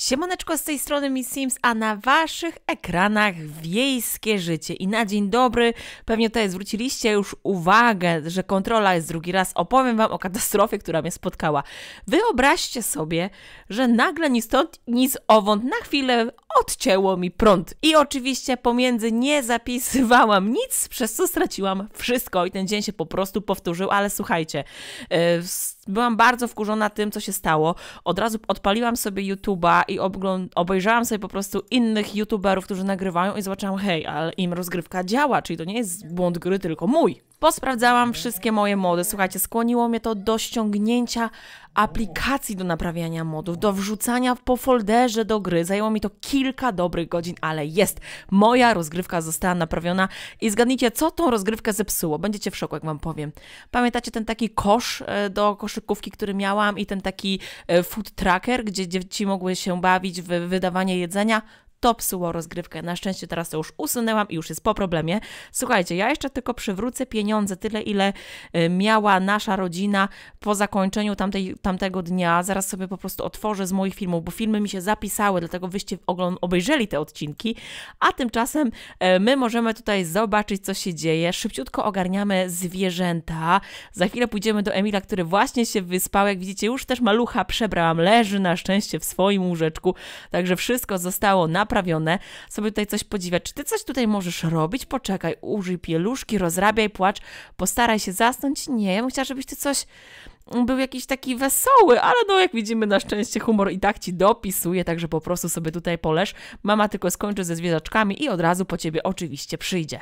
Siemoneczko z tej strony Miss Sims, a na waszych ekranach wiejskie życie. I na dzień dobry, pewnie tutaj zwróciliście już uwagę, że kontrola jest drugi raz. Opowiem wam o katastrofie, która mnie spotkała. Wyobraźcie sobie, że nagle ni stąd, ni owąd na chwilę odcięło mi prąd. I oczywiście pomiędzy nie zapisywałam nic, przez co straciłam wszystko i ten dzień się po prostu powtórzył, ale słuchajcie, e, byłam bardzo wkurzona tym, co się stało. Od razu odpaliłam sobie YouTube'a i obejrzałam sobie po prostu innych YouTuberów, którzy nagrywają i zobaczyłam, hej, ale im rozgrywka działa, czyli to nie jest błąd gry, tylko mój. Posprawdzałam wszystkie moje mody. Słuchajcie, skłoniło mnie to do ściągnięcia aplikacji do naprawiania modów, do wrzucania po folderze do gry. Zajęło mi to kilka dobrych godzin, ale jest. Moja rozgrywka została naprawiona i zgadnijcie, co tą rozgrywkę zepsuło. Będziecie w szoku, jak wam powiem. Pamiętacie ten taki kosz e, do koszykówki, który miałam i ten taki e, food tracker, gdzie dzieci mogły się bawić w wydawanie jedzenia? to psuło rozgrywkę. Na szczęście teraz to już usunęłam i już jest po problemie. Słuchajcie, ja jeszcze tylko przywrócę pieniądze, tyle ile y, miała nasza rodzina po zakończeniu tamtej, tamtego dnia. Zaraz sobie po prostu otworzę z moich filmów, bo filmy mi się zapisały, dlatego wyście obejrzeli te odcinki, a tymczasem y, my możemy tutaj zobaczyć, co się dzieje. Szybciutko ogarniamy zwierzęta. Za chwilę pójdziemy do Emila, który właśnie się wyspał. Jak widzicie, już też malucha przebrałam. Leży na szczęście w swoim łóżeczku, także wszystko zostało na naprawione, sobie tutaj coś podziwiać. Czy ty coś tutaj możesz robić? Poczekaj, użyj pieluszki, rozrabiaj, płacz, postaraj się zasnąć. Nie, ja bym chciała, żebyś ty coś mm, był jakiś taki wesoły, ale no jak widzimy na szczęście humor i tak ci dopisuje, także po prostu sobie tutaj poleż. Mama tylko skończy ze zwierzaczkami i od razu po ciebie oczywiście przyjdzie.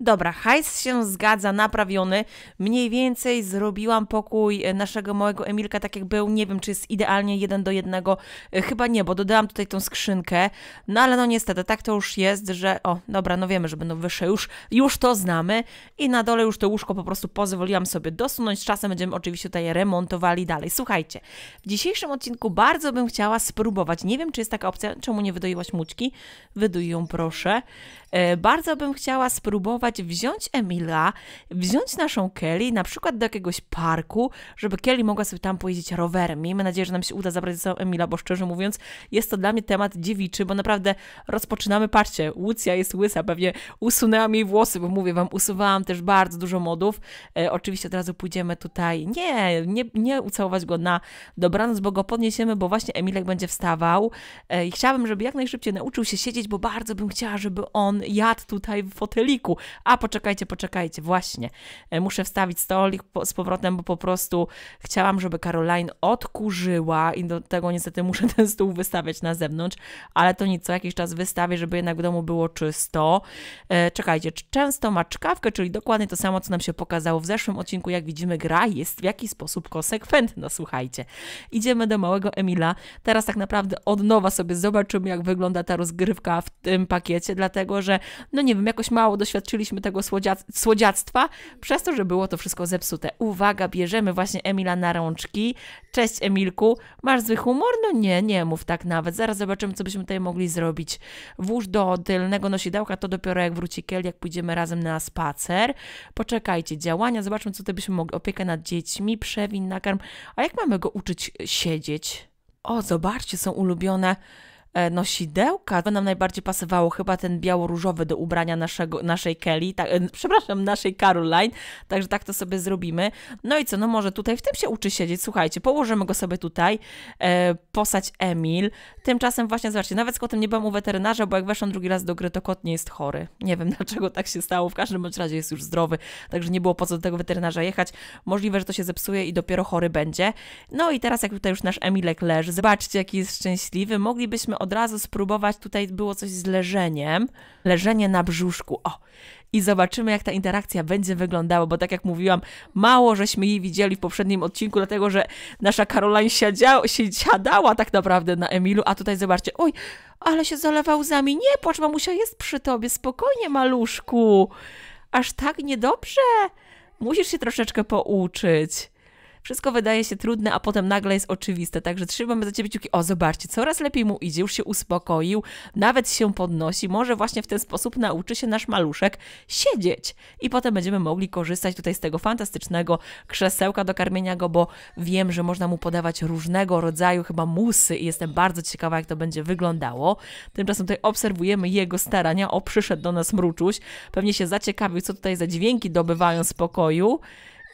Dobra, hajs się zgadza, naprawiony. Mniej więcej zrobiłam pokój e, naszego małego Emilka tak jak był. Nie wiem, czy jest idealnie jeden do jednego. E, chyba nie, bo dodałam tutaj tą skrzynkę. No ale no niestety, tak to już jest, że... O, dobra, no wiemy, że będą wyższe już. Już to znamy. I na dole już to łóżko po prostu pozwoliłam sobie dosunąć. Czasem będziemy oczywiście tutaj remontowali dalej. Słuchajcie, w dzisiejszym odcinku bardzo bym chciała spróbować. Nie wiem, czy jest taka opcja. Czemu nie wydoiłaś mućki? Wyduj ją proszę. E, bardzo bym chciała spróbować wziąć Emila, wziąć naszą Kelly na przykład do jakiegoś parku, żeby Kelly mogła sobie tam pojeździć rowerem. Miejmy nadzieję, że nam się uda zabrać ze sobą Emila, bo szczerze mówiąc jest to dla mnie temat dziewiczy, bo naprawdę rozpoczynamy, patrzcie, Łucja jest łysa, pewnie usunęłam jej włosy, bo mówię wam, usuwałam też bardzo dużo modów. E, oczywiście od razu pójdziemy tutaj, nie, nie, nie ucałować go na dobranoc, bo go podniesiemy, bo właśnie Emilek będzie wstawał e, i chciałabym, żeby jak najszybciej nauczył się siedzieć, bo bardzo bym chciała, żeby on jadł tutaj w foteliku, a poczekajcie, poczekajcie, właśnie, e, muszę wstawić stolik z powrotem, bo po prostu chciałam, żeby Caroline odkurzyła i do tego niestety muszę ten stół wystawiać na zewnątrz, ale to nic, co jakiś czas wystawię, żeby jednak w domu było czysto. E, czekajcie, często ma czkawkę, czyli dokładnie to samo, co nam się pokazało w zeszłym odcinku, jak widzimy, gra jest w jakiś sposób konsekwentna, słuchajcie. Idziemy do małego Emila, teraz tak naprawdę od nowa sobie zobaczymy, jak wygląda ta rozgrywka w tym pakiecie, dlatego, że no nie wiem, jakoś mało doświadczyliśmy doświadczyliśmy tego słodziac słodziactwa przez to, że było to wszystko zepsute. Uwaga, bierzemy właśnie Emila na rączki. Cześć Emilku, masz zły humor? No nie, nie mów tak nawet. Zaraz zobaczymy, co byśmy tutaj mogli zrobić. Włóż do tylnego nosidełka, to dopiero jak wróci Kiel, jak pójdziemy razem na spacer. Poczekajcie, działania, zobaczmy, co tutaj byśmy mogli. Opiekę nad dziećmi, przewin, nakarm. A jak mamy go uczyć siedzieć? O, zobaczcie, są ulubione E, nosidełka. Nam najbardziej pasowało chyba ten biało-różowy do ubrania naszego, naszej Kelly, tak, przepraszam, naszej Caroline, także tak to sobie zrobimy. No i co, no może tutaj w tym się uczy siedzieć, słuchajcie, położymy go sobie tutaj, e, posać Emil. Tymczasem właśnie, zobaczcie, nawet z kotem nie byłam u weterynarza, bo jak weszłam drugi raz do gry, to kot nie jest chory. Nie wiem dlaczego tak się stało, w każdym bądź razie jest już zdrowy, także nie było po co do tego weterynarza jechać. Możliwe, że to się zepsuje i dopiero chory będzie. No i teraz jak tutaj już nasz Emilek leży, zobaczcie jaki jest szczęśliwy, moglibyśmy od razu spróbować. Tutaj było coś z leżeniem. Leżenie na brzuszku. O! I zobaczymy, jak ta interakcja będzie wyglądała, bo tak jak mówiłam, mało żeśmy jej widzieli w poprzednim odcinku, dlatego że nasza Caroline siedziała, siedziała tak naprawdę na Emilu, a tutaj zobaczcie, oj, ale się zalewa łzami. Nie płacz, mamusia jest przy tobie, spokojnie, maluszku. Aż tak niedobrze. Musisz się troszeczkę pouczyć. Wszystko wydaje się trudne, a potem nagle jest oczywiste. Także trzymamy za ciebie kciuki. O, zobaczcie, coraz lepiej mu idzie, już się uspokoił, nawet się podnosi. Może właśnie w ten sposób nauczy się nasz maluszek siedzieć. I potem będziemy mogli korzystać tutaj z tego fantastycznego krzesełka do karmienia go, bo wiem, że można mu podawać różnego rodzaju chyba musy i jestem bardzo ciekawa, jak to będzie wyglądało. Tymczasem tutaj obserwujemy jego starania. O, przyszedł do nas mruczuś. Pewnie się zaciekawił, co tutaj za dźwięki dobywają z pokoju.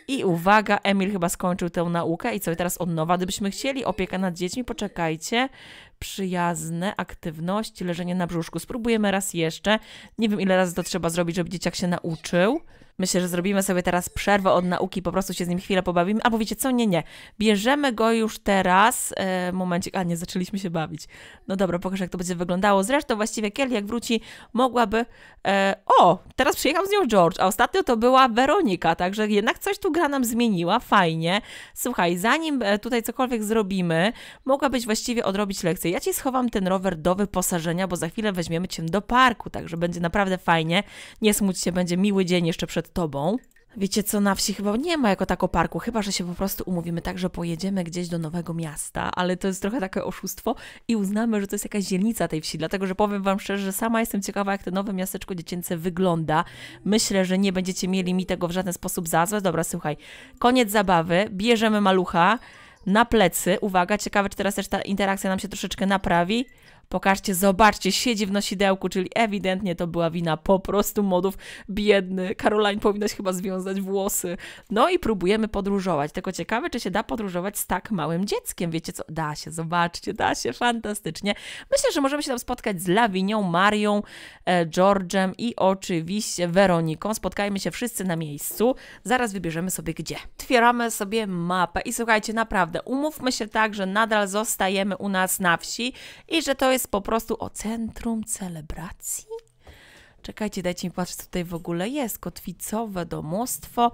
I uwaga, Emil chyba skończył tę naukę i co, teraz od nowa, gdybyśmy chcieli opiekę nad dziećmi, poczekajcie, przyjazne aktywności, leżenie na brzuszku, spróbujemy raz jeszcze, nie wiem ile razy to trzeba zrobić, żeby dzieciak się nauczył, Myślę, że zrobimy sobie teraz przerwę od nauki, po prostu się z nim chwilę pobawimy. Albo wiecie co? Nie, nie. Bierzemy go już teraz. E, momencik, a nie, zaczęliśmy się bawić. No dobra, pokażę jak to będzie wyglądało. Zresztą właściwie Kelly jak wróci, mogłaby... E, o, teraz przyjechał z nią George, a ostatnio to była Weronika, także jednak coś tu gra nam zmieniła, fajnie. Słuchaj, zanim e, tutaj cokolwiek zrobimy, mogłabyś właściwie odrobić lekcję. Ja Ci schowam ten rower do wyposażenia, bo za chwilę weźmiemy Cię do parku, także będzie naprawdę fajnie. Nie smuć się, będzie miły dzień jeszcze przed przed tobą. Wiecie co, na wsi chyba nie ma jako tako parku, chyba że się po prostu umówimy tak, że pojedziemy gdzieś do nowego miasta, ale to jest trochę takie oszustwo i uznamy, że to jest jakaś dzielnica tej wsi, dlatego że powiem Wam szczerze, że sama jestem ciekawa, jak to nowe miasteczko dziecięce wygląda. Myślę, że nie będziecie mieli mi tego w żaden sposób za złe. Dobra, słuchaj, koniec zabawy, bierzemy malucha na plecy, uwaga, ciekawe, czy teraz też ta interakcja nam się troszeczkę naprawi. Pokażcie, zobaczcie, siedzi w nosidełku, czyli ewidentnie to była wina po prostu modów. Biedny. Caroline powinnaś chyba związać włosy. No i próbujemy podróżować. Tylko ciekawe, czy się da podróżować z tak małym dzieckiem. Wiecie co? Da się, zobaczcie, da się, fantastycznie. Myślę, że możemy się tam spotkać z Lawinią, Marią, e, George'em i oczywiście Weroniką. Spotkajmy się wszyscy na miejscu. Zaraz wybierzemy sobie gdzie. Otwieramy sobie mapę i słuchajcie, naprawdę, umówmy się tak, że nadal zostajemy u nas na wsi i że to jest po prostu o centrum celebracji. Czekajcie, dajcie mi patrzeć, co tutaj w ogóle jest. Kotwicowe domostwo,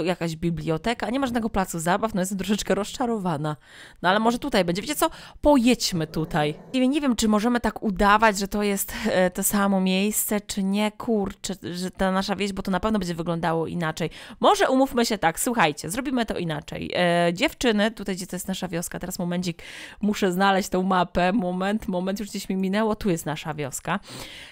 jakaś biblioteka, nie ma żadnego placu zabaw, no jestem troszeczkę rozczarowana. No ale może tutaj będzie. Wiecie co? Pojedźmy tutaj. Nie, wiem, czy możemy tak udawać, że to jest e, to samo miejsce, czy nie, kurczę, że ta nasza wieś, bo to na pewno będzie wyglądało inaczej. Może umówmy się tak, słuchajcie, zrobimy to inaczej. E, dziewczyny, tutaj gdzie to jest nasza wioska, teraz momencik, muszę znaleźć tą mapę, moment, moment, już gdzieś mi minęło, tu jest nasza wioska.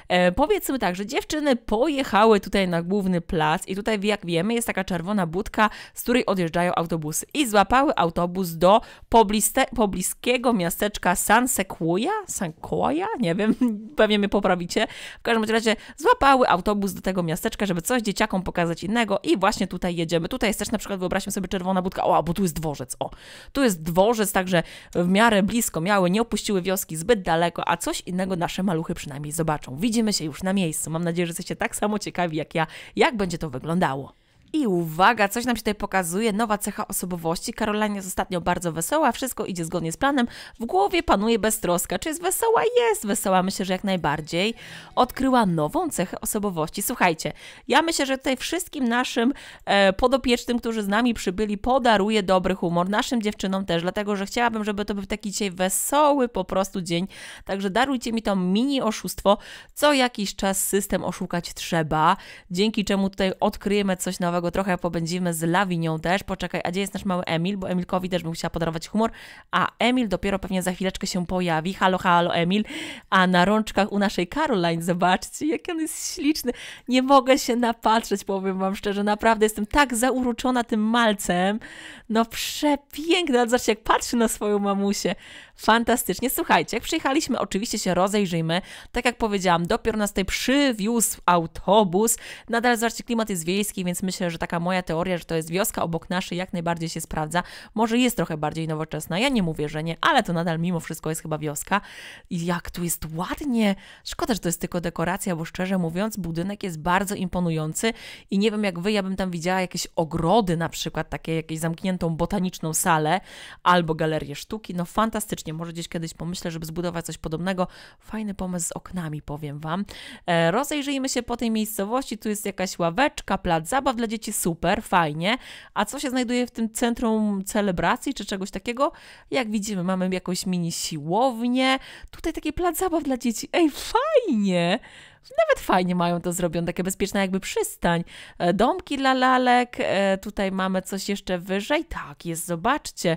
E, powiedzmy tak, że dziewczyny pojechały tutaj na główny plac i tutaj, jak wiemy, jest taka czerwona budka, z której odjeżdżają autobusy i złapały autobus do pobliste, pobliskiego miasteczka San Sequoia, San Sequoia, nie wiem, pewnie mnie poprawicie. W każdym razie złapały autobus do tego miasteczka, żeby coś dzieciakom pokazać innego i właśnie tutaj jedziemy. Tutaj jest też na przykład, wyobraźmy sobie czerwona budka, o, bo tu jest dworzec, o. Tu jest dworzec, także w miarę blisko miały, nie opuściły wioski zbyt daleko, a coś innego nasze maluchy przynajmniej zobaczą. Widzimy się już na miejscu. Mam nadzieję, że jesteście tak samo ciekawi jak ja, jak będzie to wyglądało. I uwaga, coś nam się tutaj pokazuje, nowa cecha osobowości. Karolina jest ostatnio bardzo wesoła, wszystko idzie zgodnie z planem, w głowie panuje beztroska. Czy jest wesoła? Jest wesoła, myślę, że jak najbardziej. Odkryła nową cechę osobowości. Słuchajcie, ja myślę, że tutaj wszystkim naszym e, podopiecznym, którzy z nami przybyli, podaruje dobry humor, naszym dziewczynom też, dlatego, że chciałabym, żeby to był taki dzisiaj wesoły po prostu dzień. Także darujcie mi to mini oszustwo. Co jakiś czas system oszukać trzeba, dzięki czemu tutaj odkryjemy coś nowego go trochę pobędzimy z Lawinią też. Poczekaj, a gdzie jest nasz mały Emil? Bo Emilkowi też bym chciała podarować humor. A Emil dopiero pewnie za chwileczkę się pojawi. Halo, halo Emil. A na rączkach u naszej Caroline, zobaczcie, jak on jest śliczny. Nie mogę się napatrzeć, powiem Wam szczerze. Naprawdę jestem tak zauroczona tym malcem. No przepiękne, zobaczcie, jak patrzy na swoją mamusię. Fantastycznie. Słuchajcie, jak przyjechaliśmy, oczywiście się rozejrzyjmy. Tak jak powiedziałam, dopiero nas tutaj przywiózł autobus. Nadal, zobaczcie, klimat jest wiejski, więc myślę, że taka moja teoria, że to jest wioska obok naszej, jak najbardziej się sprawdza. Może jest trochę bardziej nowoczesna, ja nie mówię, że nie, ale to nadal mimo wszystko jest chyba wioska. I jak tu jest ładnie! Szkoda, że to jest tylko dekoracja, bo szczerze mówiąc, budynek jest bardzo imponujący i nie wiem jak wy, ja bym tam widziała jakieś ogrody na przykład, takie jakieś zamkniętą botaniczną salę albo galerię sztuki. No fantastycznie, może gdzieś kiedyś pomyślę, żeby zbudować coś podobnego. Fajny pomysł z oknami, powiem wam. E, rozejrzyjmy się po tej miejscowości, tu jest jakaś ławeczka, plac zabaw dla dzieci, dzieci, super, fajnie. A co się znajduje w tym centrum celebracji czy czegoś takiego? Jak widzimy, mamy jakąś mini siłownię, tutaj taki plac zabaw dla dzieci. Ej, fajnie! Nawet fajnie mają to zrobione, takie bezpieczne jakby przystań. E, domki dla lalek, e, tutaj mamy coś jeszcze wyżej. Tak, jest, zobaczcie.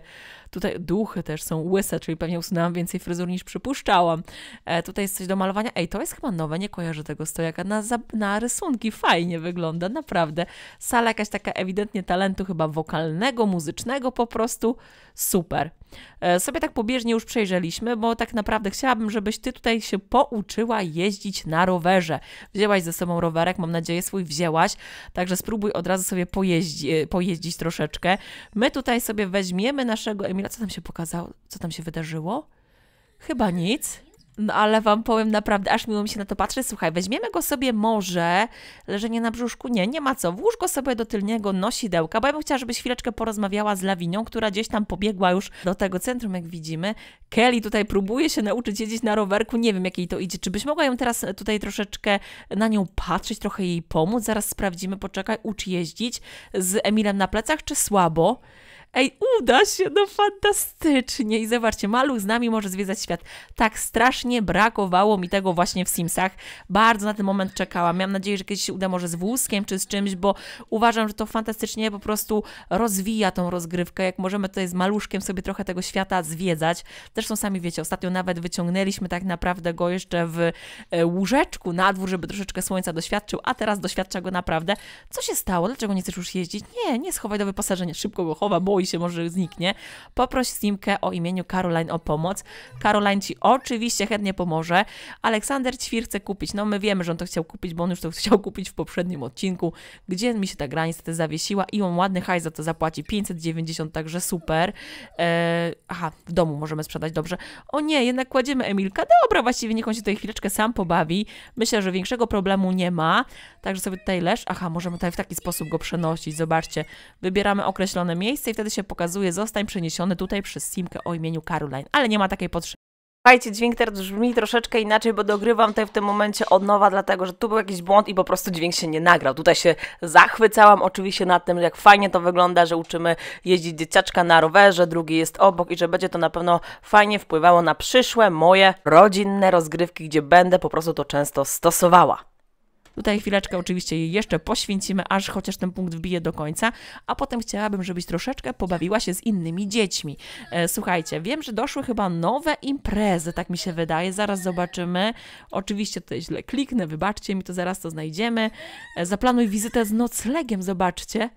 Tutaj duchy też są łyse, czyli pewnie usunęłam więcej fryzur niż przypuszczałam. E, tutaj jest coś do malowania. Ej, to jest chyba nowe, nie kojarzę tego stojaka na, na rysunki. Fajnie wygląda, naprawdę. Sala jakaś taka ewidentnie talentu chyba wokalnego, muzycznego po prostu. Super. E, sobie tak pobieżnie już przejrzeliśmy, bo tak naprawdę chciałabym, żebyś ty tutaj się pouczyła jeździć na rowerze. Wzięłaś ze sobą rowerek, mam nadzieję swój wzięłaś, także spróbuj od razu sobie pojeździ, e, pojeździć troszeczkę. My tutaj sobie weźmiemy naszego Emila. Co tam się pokazało? Co tam się wydarzyło? Chyba nic. No ale wam powiem naprawdę, aż miło mi się na to patrzy. Słuchaj, weźmiemy go sobie może, leżenie na brzuszku, nie, nie ma co. Włóż go sobie do tylniego nosidełka, bo ja bym chciała, żebyś chwileczkę porozmawiała z Lawinią, która gdzieś tam pobiegła już do tego centrum, jak widzimy. Kelly tutaj próbuje się nauczyć jeździć na rowerku, nie wiem jak jej to idzie. Czy byś mogła ją teraz e, tutaj troszeczkę na nią patrzeć, trochę jej pomóc? Zaraz sprawdzimy, poczekaj, ucz jeździć z Emilem na plecach, czy słabo? Ej, uda się, no fantastycznie. I zobaczcie, Maluch z nami może zwiedzać świat. Tak strasznie brakowało mi tego właśnie w Simsach. Bardzo na ten moment czekałam. Miałam nadzieję, że kiedyś się uda może z wózkiem czy z czymś, bo uważam, że to fantastycznie po prostu rozwija tą rozgrywkę. Jak możemy tutaj z Maluszkiem sobie trochę tego świata zwiedzać. Zresztą sami wiecie, ostatnio nawet wyciągnęliśmy tak naprawdę go jeszcze w e, łóżeczku na dwór, żeby troszeczkę słońca doświadczył, a teraz doświadcza go naprawdę. Co się stało? Dlaczego nie chcesz już jeździć? Nie, nie schowaj do wyposażenia. Szybko go chowa, bo boi się, może zniknie, poproś Simkę o imieniu Caroline o pomoc. Caroline ci oczywiście chętnie pomoże. Aleksander Ćwir chce kupić, no my wiemy, że on to chciał kupić, bo on już to chciał kupić w poprzednim odcinku, gdzie mi się ta gra niestety zawiesiła i on ładny hajs za to zapłaci, 590, także super. Eee, aha, w domu możemy sprzedać, dobrze. O nie, jednak kładziemy Emilka, dobra, właściwie niech on się tutaj chwileczkę sam pobawi. Myślę, że większego problemu nie ma, także sobie tutaj leż. Aha, możemy tutaj w taki sposób go przenosić, zobaczcie. Wybieramy określone miejsce i wtedy się pokazuje, zostań przeniesiony tutaj przez Simkę o imieniu Caroline, ale nie ma takiej potrzeby. Słuchajcie, dźwięk teraz brzmi troszeczkę inaczej, bo dogrywam tutaj w tym momencie od nowa, dlatego że tu był jakiś błąd i po prostu dźwięk się nie nagrał. Tutaj się zachwycałam oczywiście nad tym, jak fajnie to wygląda, że uczymy jeździć dzieciaczka na rowerze, drugi jest obok i że będzie to na pewno fajnie wpływało na przyszłe moje rodzinne rozgrywki, gdzie będę po prostu to często stosowała. Tutaj chwileczkę oczywiście jej jeszcze poświęcimy, aż chociaż ten punkt wbije do końca, a potem chciałabym, żebyś troszeczkę pobawiła się z innymi dziećmi. E, słuchajcie, wiem, że doszły chyba nowe imprezy, tak mi się wydaje, zaraz zobaczymy. Oczywiście tutaj źle kliknę, wybaczcie mi to, zaraz to znajdziemy. E, zaplanuj wizytę z noclegiem, zobaczcie.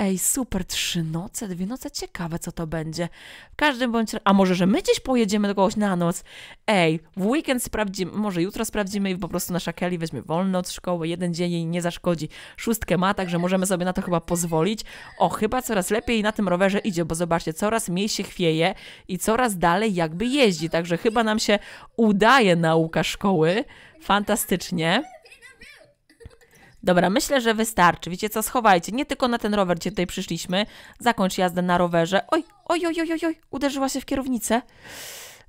Ej, super, trzy noce, dwie noce, ciekawe co to będzie. W każdym bądź a może, że my gdzieś pojedziemy do kogoś na noc? Ej, w weekend sprawdzimy, może jutro sprawdzimy i po prostu nasza Kelly weźmie wolno od szkoły, jeden dzień jej nie zaszkodzi. Szóstkę ma, także możemy sobie na to chyba pozwolić. O, chyba coraz lepiej na tym rowerze idzie, bo zobaczcie, coraz mniej się chwieje i coraz dalej jakby jeździ, także chyba nam się udaje nauka szkoły. Fantastycznie. Dobra, myślę, że wystarczy. Wiecie co, schowajcie. Nie tylko na ten rower, gdzie tutaj przyszliśmy. Zakończ jazdę na rowerze. Oj, oj, oj, oj, oj, uderzyła się w kierownicę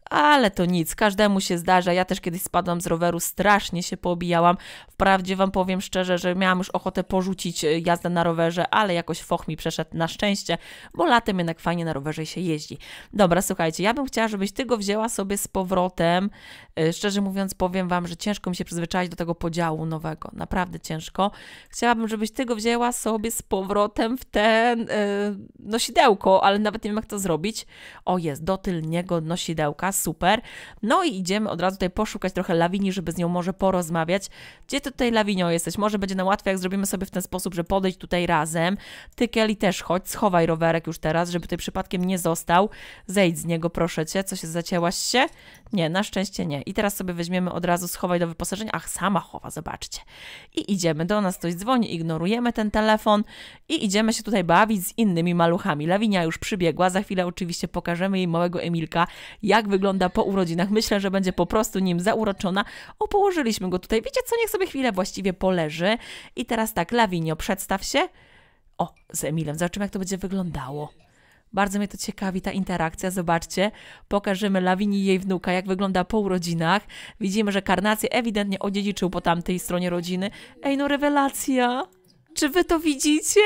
ale to nic, każdemu się zdarza. Ja też kiedyś spadłam z roweru, strasznie się poobijałam. Wprawdzie Wam powiem szczerze, że miałam już ochotę porzucić y, jazdę na rowerze, ale jakoś foch mi przeszedł na szczęście, bo latem jednak fajnie na rowerze się jeździ. Dobra, słuchajcie, ja bym chciała, żebyś Ty go wzięła sobie z powrotem. Y, szczerze mówiąc, powiem Wam, że ciężko mi się przyzwyczaić do tego podziału nowego, naprawdę ciężko. Chciałabym, żebyś Ty go wzięła sobie z powrotem w ten, y, no sidełko, ale nawet nie wiem jak to zrobić. O jest, do tylniego nosidełka super. No i idziemy od razu tutaj poszukać trochę Lawini, żeby z nią może porozmawiać. Gdzie ty tutaj Lawinio jesteś? Może będzie nam łatwiej, jak zrobimy sobie w ten sposób, że podejdź tutaj razem. Ty Kelly też chodź, schowaj rowerek już teraz, żeby tutaj przypadkiem nie został. Zejdź z niego proszę cię, co się zacięłaś się? Nie, na szczęście nie. I teraz sobie weźmiemy od razu schowaj do wyposażenia. Ach, sama chowa, zobaczcie. I idziemy, do nas ktoś dzwoni, ignorujemy ten telefon i idziemy się tutaj bawić z innymi maluchami. Lawinia już przybiegła, za chwilę oczywiście pokażemy jej małego Emilka, jak wygląda wygląda po urodzinach. Myślę, że będzie po prostu nim zauroczona. O, położyliśmy go tutaj. Wiecie co, niech sobie chwilę właściwie poleży. I teraz tak, Lawinio, przedstaw się. O, z Emilem. Zobaczymy, jak to będzie wyglądało. Bardzo mnie to ciekawi, ta interakcja. Zobaczcie, pokażemy Lawini jej wnuka, jak wygląda po urodzinach. Widzimy, że karnację ewidentnie odziedziczył po tamtej stronie rodziny. Ej, no rewelacja! Czy wy to widzicie?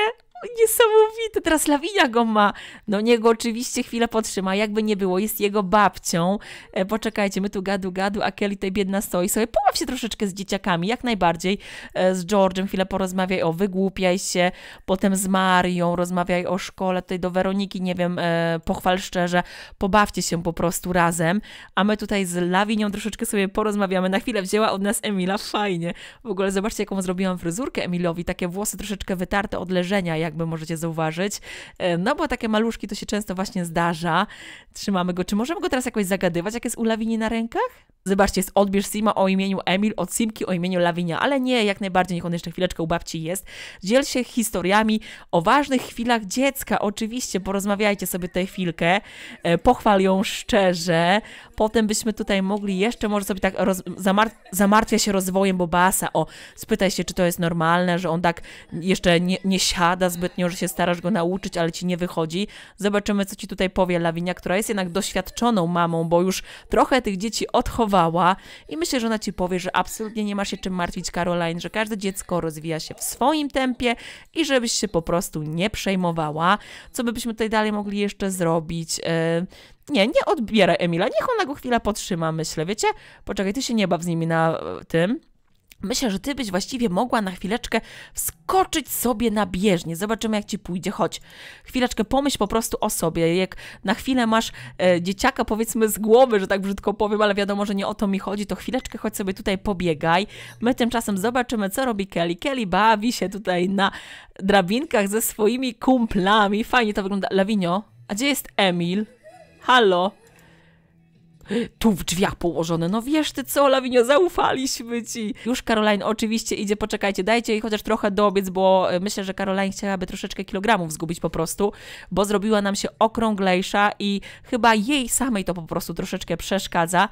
niesamowite, teraz Lawinia go ma. No niego oczywiście chwilę potrzyma, jakby nie było, jest jego babcią. E, poczekajcie, my tu gadu gadu, a Kelly tutaj biedna stoi sobie, pobaw się troszeczkę z dzieciakami, jak najbardziej. E, z George'em chwilę porozmawiaj o wygłupiaj się, potem z Marią rozmawiaj o szkole, tutaj do Weroniki, nie wiem, e, pochwal szczerze, pobawcie się po prostu razem, a my tutaj z Lawinią troszeczkę sobie porozmawiamy. Na chwilę wzięła od nas Emila, fajnie. W ogóle zobaczcie, jaką zrobiłam fryzurkę Emilowi, takie włosy troszeczkę wytarte od leżenia, jak jakby możecie zauważyć. E, no bo takie maluszki to się często właśnie zdarza. Trzymamy go. Czy możemy go teraz jakoś zagadywać, jak jest u Lawini na rękach? Zobaczcie, jest odbierz Sima o imieniu Emil od Simki o imieniu Lawinia, ale nie, jak najbardziej, niech on jeszcze chwileczkę u babci jest. Dziel się historiami o ważnych chwilach dziecka, oczywiście, porozmawiajcie sobie tę chwilkę, e, pochwal ją szczerze, potem byśmy tutaj mogli jeszcze może sobie tak roz, zamar zamartwia się rozwojem Bobasa, o, spytaj się, czy to jest normalne, że on tak jeszcze nie, nie siada zbytnio, że się starasz go nauczyć, ale ci nie wychodzi. Zobaczymy, co ci tutaj powie Lawinia, która jest jednak doświadczoną mamą, bo już trochę tych dzieci odchowała i myślę, że ona ci powie, że absolutnie nie masz się czym martwić, Caroline, że każde dziecko rozwija się w swoim tempie i żebyś się po prostu nie przejmowała. Co by byśmy tutaj dalej mogli jeszcze zrobić? E, nie, nie odbieraj Emila, niech ona go chwilę potrzyma, myślę, wiecie? Poczekaj, ty się nie baw z nimi na e, tym. Myślę, że ty byś właściwie mogła na chwileczkę wskoczyć sobie na bieżnię. Zobaczymy, jak ci pójdzie. Chodź. Chwileczkę pomyśl po prostu o sobie. Jak na chwilę masz e, dzieciaka, powiedzmy, z głowy, że tak brzydko powiem, ale wiadomo, że nie o to mi chodzi, to chwileczkę chodź sobie tutaj pobiegaj. My tymczasem zobaczymy, co robi Kelly. Kelly bawi się tutaj na drabinkach ze swoimi kumplami. Fajnie to wygląda. Lawinio, a gdzie jest Emil? Halo? tu w drzwiach położone. No wiesz ty co, Lawinio, zaufaliśmy ci. Już Caroline oczywiście idzie, poczekajcie, dajcie jej chociaż trochę dobiec, bo e, myślę, że Caroline chciałaby troszeczkę kilogramów zgubić po prostu, bo zrobiła nam się okrąglejsza i chyba jej samej to po prostu troszeczkę przeszkadza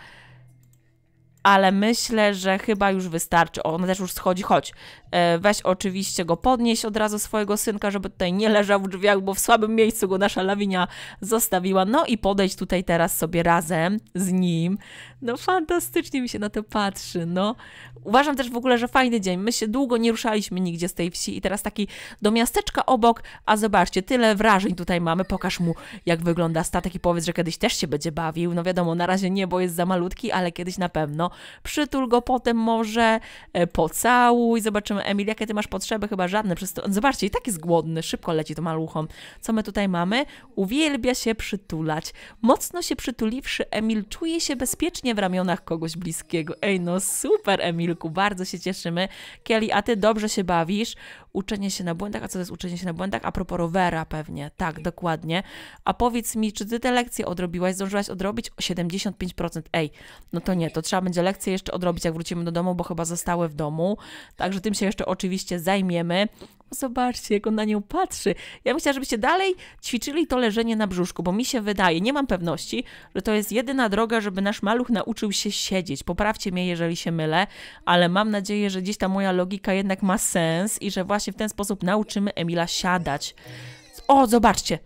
ale myślę, że chyba już wystarczy. on też już schodzi, chodź. E, weź oczywiście go podnieść od razu swojego synka, żeby tutaj nie leżał w drzwiach, bo w słabym miejscu go nasza lawinia zostawiła. No i podejdź tutaj teraz sobie razem z nim. No fantastycznie mi się na to patrzy, no. Uważam też w ogóle, że fajny dzień. My się długo nie ruszaliśmy nigdzie z tej wsi i teraz taki do miasteczka obok, a zobaczcie, tyle wrażeń tutaj mamy. Pokaż mu, jak wygląda statek i powiedz, że kiedyś też się będzie bawił. No wiadomo, na razie nie, bo jest za malutki, ale kiedyś na pewno przytul go potem może, e, pocałuj, zobaczymy, Emil, jakie ty masz potrzeby, chyba żadne. Przez to... Zobaczcie, i tak jest głodny, szybko leci to maluchom. Co my tutaj mamy? Uwielbia się przytulać. Mocno się przytuliwszy, Emil czuje się bezpiecznie w ramionach kogoś bliskiego. Ej, no super, Emilku, bardzo się cieszymy. Kelly, a ty dobrze się bawisz. Uczenie się na błędach, a co to jest uczenie się na błędach? A propos rowera pewnie, tak, dokładnie. A powiedz mi, czy ty te lekcje odrobiłaś, zdążyłaś odrobić? 75%, ej, no to nie, to trzeba będzie będzie lekcje jeszcze odrobić, jak wrócimy do domu, bo chyba zostały w domu. Także tym się jeszcze oczywiście zajmiemy. Zobaczcie, jak on na nią patrzy. Ja myślałam, żebyście dalej ćwiczyli to leżenie na brzuszku, bo mi się wydaje, nie mam pewności, że to jest jedyna droga, żeby nasz maluch nauczył się siedzieć. Poprawcie mnie, jeżeli się mylę, ale mam nadzieję, że gdzieś ta moja logika jednak ma sens i że właśnie w ten sposób nauczymy Emila siadać. O, zobaczcie!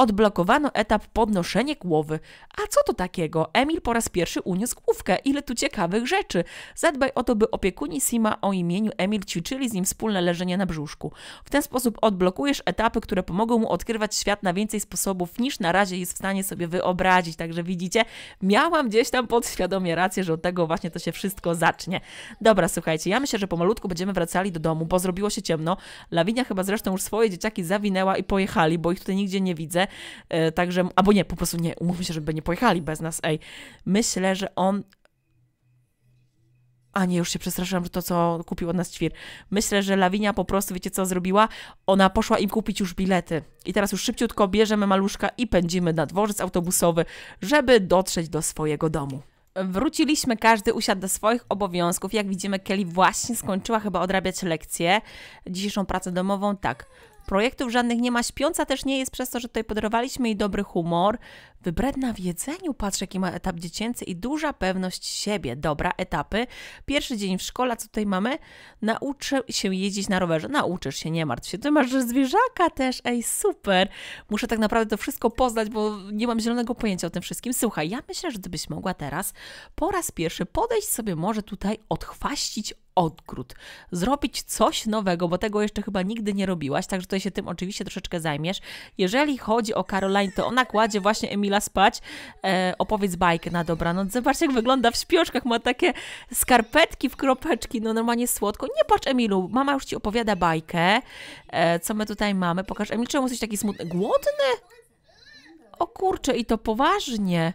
Odblokowano etap podnoszenie głowy. A co to takiego? Emil po raz pierwszy uniósł główkę. Ile tu ciekawych rzeczy. Zadbaj o to, by opiekuni Sima o imieniu Emil ćwiczyli z nim wspólne leżenie na brzuszku. W ten sposób odblokujesz etapy, które pomogą mu odkrywać świat na więcej sposobów niż na razie jest w stanie sobie wyobrazić. Także widzicie, miałam gdzieś tam podświadomie rację, że od tego właśnie to się wszystko zacznie. Dobra, słuchajcie, ja myślę, że pomalutku będziemy wracali do domu, bo zrobiło się ciemno. Lawinia chyba zresztą już swoje dzieciaki zawinęła i pojechali, bo ich tutaj nigdzie nie widzę. E, także, albo nie, po prostu nie, umówmy się, żeby nie pojechali bez nas, ej. Myślę, że on a nie, już się przestraszyłam, że to, co kupił od nas ćwir. Myślę, że Lawinia po prostu, wiecie co zrobiła? Ona poszła im kupić już bilety. I teraz już szybciutko bierzemy maluszka i pędzimy na dworzec autobusowy, żeby dotrzeć do swojego domu. Wróciliśmy, każdy usiadł do swoich obowiązków. Jak widzimy, Kelly właśnie skończyła chyba odrabiać lekcję, dzisiejszą pracę domową, tak. Projektów żadnych nie ma. Śpiąca też nie jest przez to, że tutaj podarowaliśmy jej dobry humor. Wybredna w jedzeniu, patrz jaki ma etap dziecięcy i duża pewność siebie. Dobra, etapy. Pierwszy dzień w szkole, co tutaj mamy? Nauczę się jeździć na rowerze. Nauczysz się, nie martw się. Ty masz zwierzaka też, ej, super. Muszę tak naprawdę to wszystko poznać, bo nie mam zielonego pojęcia o tym wszystkim. Słuchaj, ja myślę, że gdybyś mogła teraz po raz pierwszy podejść sobie może tutaj, odchwaścić odgród. Zrobić coś nowego, bo tego jeszcze chyba nigdy nie robiłaś, także tutaj się tym oczywiście troszeczkę zajmiesz. Jeżeli chodzi o Caroline, to ona kładzie właśnie Emila spać. E, opowiedz bajkę na dobranoc. Zobacz, jak wygląda w śpioszkach. Ma takie skarpetki w kropeczki, no normalnie słodko. Nie patrz, Emilu, mama już ci opowiada bajkę. E, co my tutaj mamy? Pokaż, Emil, czemu jesteś taki smutny? Głodny? O kurczę, i to poważnie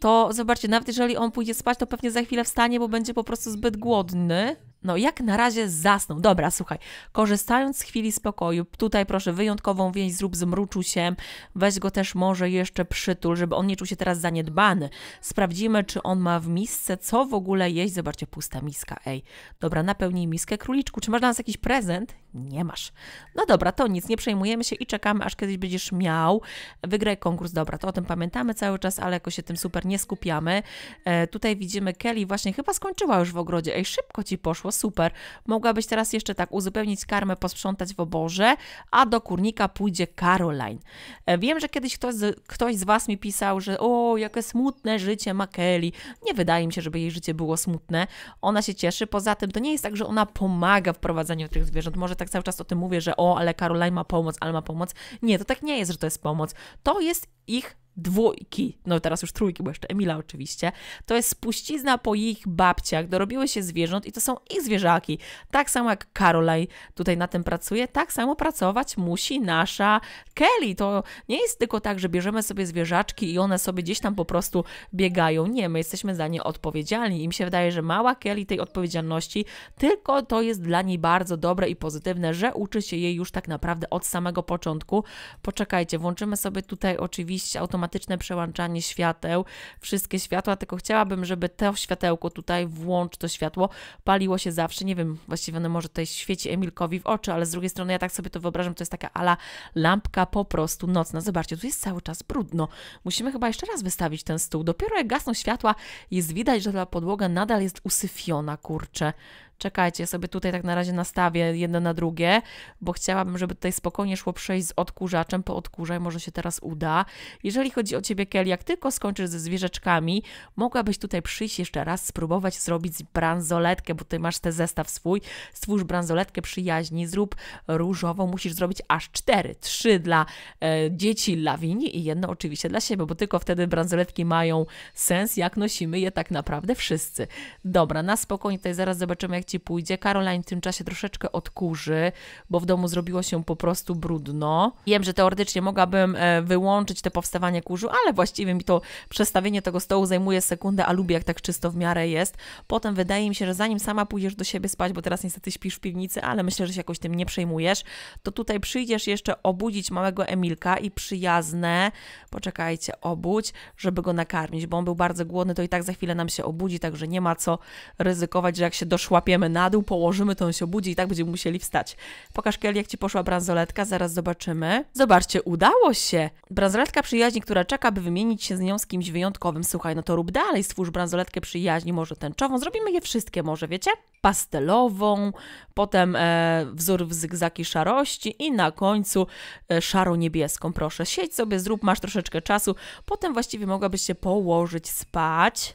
to zobaczcie, nawet jeżeli on pójdzie spać, to pewnie za chwilę wstanie, bo będzie po prostu zbyt głodny. No, jak na razie zasnął. Dobra, słuchaj, korzystając z chwili spokoju, tutaj proszę wyjątkową więź zrób z się. weź go też może jeszcze przytul, żeby on nie czuł się teraz zaniedbany. Sprawdzimy, czy on ma w misce, co w ogóle jeść. Zobaczcie, pusta miska, ej. Dobra, napełnij miskę. Króliczku, czy masz dla nas jakiś prezent? nie masz. No dobra, to nic, nie przejmujemy się i czekamy, aż kiedyś będziesz miał. Wygraj konkurs, dobra, to o tym pamiętamy cały czas, ale jakoś się tym super nie skupiamy. E, tutaj widzimy Kelly właśnie chyba skończyła już w ogrodzie. Ej, szybko ci poszło, super. Mogłabyś teraz jeszcze tak uzupełnić karmę, posprzątać w oborze, a do kurnika pójdzie Caroline. E, wiem, że kiedyś ktoś z, ktoś z Was mi pisał, że o, jakie smutne życie ma Kelly. Nie wydaje mi się, żeby jej życie było smutne. Ona się cieszy, poza tym to nie jest tak, że ona pomaga w prowadzeniu tych zwierząt, może tak tak cały czas o tym mówię, że o, ale Caroline ma pomoc, ale ma pomoc. Nie, to tak nie jest, że to jest pomoc. To jest ich dwójki, no teraz już trójki, bo jeszcze Emila oczywiście, to jest spuścizna po ich babciach, dorobiły się zwierząt i to są ich zwierzaki. Tak samo jak Caroline tutaj na tym pracuje, tak samo pracować musi nasza Kelly. To nie jest tylko tak, że bierzemy sobie zwierzaczki i one sobie gdzieś tam po prostu biegają. Nie, my jesteśmy za nie odpowiedzialni i mi się wydaje, że mała Kelly tej odpowiedzialności, tylko to jest dla niej bardzo dobre i pozytywne, że uczy się jej już tak naprawdę od samego początku. Poczekajcie, włączymy sobie tutaj oczywiście automatycznie automatyczne przełączanie świateł, wszystkie światła, tylko chciałabym, żeby to światełko tutaj, włącz to światło, paliło się zawsze. Nie wiem, właściwie ono może tutaj świeci Emilkowi w oczy, ale z drugiej strony ja tak sobie to wyobrażam, to jest taka ala lampka po prostu nocna. Zobaczcie, tu jest cały czas brudno. Musimy chyba jeszcze raz wystawić ten stół. Dopiero jak gasną światła, jest widać, że ta podłoga nadal jest usyfiona, kurczę czekajcie, sobie tutaj tak na razie nastawię jedno na drugie, bo chciałabym, żeby tutaj spokojnie szło przejść z odkurzaczem po odkurzaj, może się teraz uda. Jeżeli chodzi o Ciebie, Kelly, jak tylko skończysz ze zwierzeczkami, mogłabyś tutaj przyjść jeszcze raz, spróbować zrobić bransoletkę, bo tutaj masz ten zestaw swój, stwórz bransoletkę przyjaźni, zrób różową, musisz zrobić aż cztery, trzy dla e, dzieci lawini i jedno oczywiście dla siebie, bo tylko wtedy bransoletki mają sens, jak nosimy je tak naprawdę wszyscy. Dobra, na spokojnie, tutaj zaraz zobaczymy, jak ci pójdzie. Caroline w tym czasie troszeczkę odkurzy, bo w domu zrobiło się po prostu brudno. Wiem, że teoretycznie mogłabym e, wyłączyć to powstawanie kurzu, ale właściwie mi to przestawienie tego stołu zajmuje sekundę, a lubię jak tak czysto w miarę jest. Potem wydaje mi się, że zanim sama pójdziesz do siebie spać, bo teraz niestety śpisz w piwnicy, ale myślę, że się jakoś tym nie przejmujesz, to tutaj przyjdziesz jeszcze obudzić małego Emilka i przyjazne, poczekajcie, obudź, żeby go nakarmić, bo on był bardzo głodny, to i tak za chwilę nam się obudzi, także nie ma co ryzykować, że jak się doszłapie na dół, położymy, to on się obudzi i tak będziemy musieli wstać. Pokaż Kelly, jak ci poszła bransoletka, zaraz zobaczymy. Zobaczcie, udało się! Bransoletka przyjaźni, która czeka, by wymienić się z nią z kimś wyjątkowym. Słuchaj, no to rób dalej, stwórz bransoletkę przyjaźni, może tęczową, zrobimy je wszystkie może, wiecie? Pastelową, potem e, wzór w zygzaki szarości i na końcu e, szaro-niebieską, proszę. Siedź sobie, zrób, masz troszeczkę czasu, potem właściwie mogłabyś się położyć, spać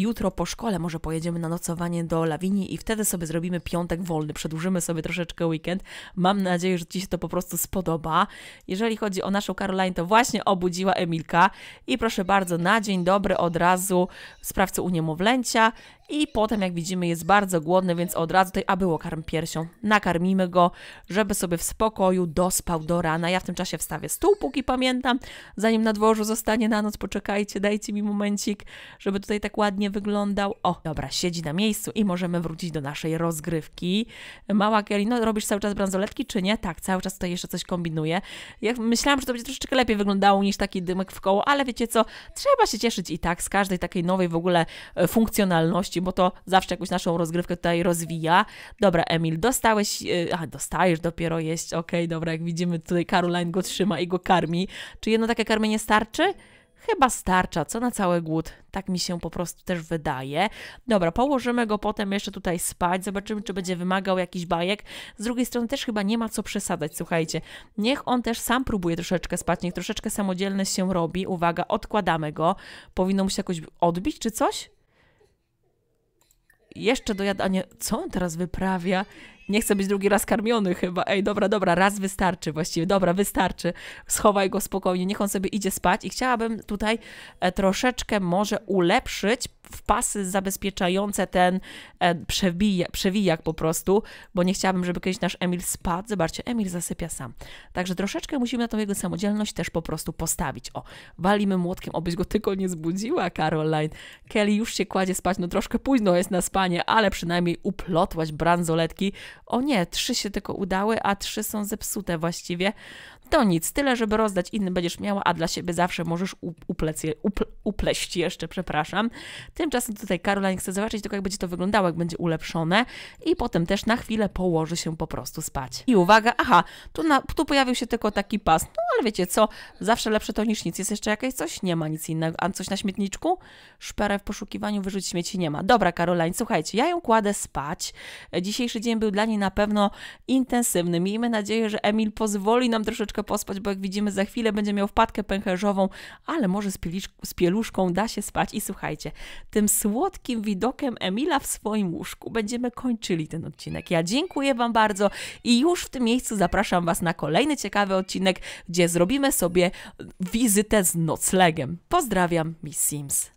jutro po szkole może pojedziemy na nocowanie do Lawini i wtedy sobie zrobimy piątek wolny, przedłużymy sobie troszeczkę weekend. Mam nadzieję, że Ci się to po prostu spodoba. Jeżeli chodzi o naszą Caroline, to właśnie obudziła Emilka i proszę bardzo, na dzień dobry od razu sprawcy u niemowlęcia i potem, jak widzimy, jest bardzo głodny, więc od razu tutaj, a było karm piersią. Nakarmimy go, żeby sobie w spokoju dospał do rana. Ja w tym czasie wstawię stół, póki pamiętam, zanim na dworzu zostanie na noc, poczekajcie, dajcie mi momencik, żeby tutaj tak ładnie ładnie wyglądał. O, dobra, siedzi na miejscu i możemy wrócić do naszej rozgrywki. Mała no robisz cały czas bransoletki, czy nie? Tak, cały czas tutaj jeszcze coś kombinuję. Ja myślałam, że to będzie troszeczkę lepiej wyglądało niż taki dymek w koło, ale wiecie co, trzeba się cieszyć i tak z każdej takiej nowej w ogóle e, funkcjonalności, bo to zawsze jakąś naszą rozgrywkę tutaj rozwija. Dobra, Emil, dostałeś, e, a dostajesz dopiero jeść, okej, okay, dobra, jak widzimy tutaj Caroline go trzyma i go karmi. Czy jedno takie karmienie starczy? chyba starcza, co na cały głód. Tak mi się po prostu też wydaje. Dobra, położymy go potem jeszcze tutaj spać, zobaczymy, czy będzie wymagał jakichś bajek. Z drugiej strony też chyba nie ma co przesadzać, słuchajcie. Niech on też sam próbuje troszeczkę spać, niech troszeczkę samodzielny się robi. Uwaga, odkładamy go. Powinno mu się jakoś odbić czy coś? Jeszcze dojadanie. Co on teraz wyprawia? nie chcę być drugi raz karmiony chyba. Ej, dobra, dobra, raz wystarczy właściwie, dobra, wystarczy. Schowaj go spokojnie, niech on sobie idzie spać i chciałabym tutaj e, troszeczkę może ulepszyć w pasy zabezpieczające ten e, przewija, przewijak po prostu, bo nie chciałabym, żeby kiedyś nasz Emil spadł. Zobaczcie, Emil zasypia sam. Także troszeczkę musimy na tą jego samodzielność też po prostu postawić. O, walimy młotkiem, obyś go tylko nie zbudziła, Caroline. Kelly już się kładzie spać, no troszkę późno jest na spanie, ale przynajmniej uplotłaś bransoletki, o nie, trzy się tylko udały, a trzy są zepsute właściwie. To nic, tyle, żeby rozdać innym będziesz miała, a dla siebie zawsze możesz uplec, upl, upleść jeszcze, przepraszam. Tymczasem tutaj Caroline chce zobaczyć tylko, jak będzie to wyglądało, jak będzie ulepszone i potem też na chwilę położy się po prostu spać. I uwaga, aha, tu, na, tu pojawił się tylko taki pas. No ale wiecie co, zawsze lepsze to niż nic. Jest jeszcze jakieś coś? Nie ma nic innego. A coś na śmietniczku? Szperę w poszukiwaniu wyrzuć śmieci nie ma. Dobra, Caroline, słuchajcie, ja ją kładę spać. Dzisiejszy dzień był dla niej na pewno intensywny. Miejmy nadzieję, że Emil pozwoli nam troszeczkę pospać, bo jak widzimy za chwilę będzie miał wpadkę pęcherzową, ale może z, pielisz, z pieluszką da się spać. I słuchajcie, tym słodkim widokiem Emila w swoim łóżku będziemy kończyli ten odcinek. Ja dziękuję Wam bardzo i już w tym miejscu zapraszam Was na kolejny ciekawy odcinek, gdzie zrobimy sobie wizytę z noclegiem. Pozdrawiam, Miss Sims.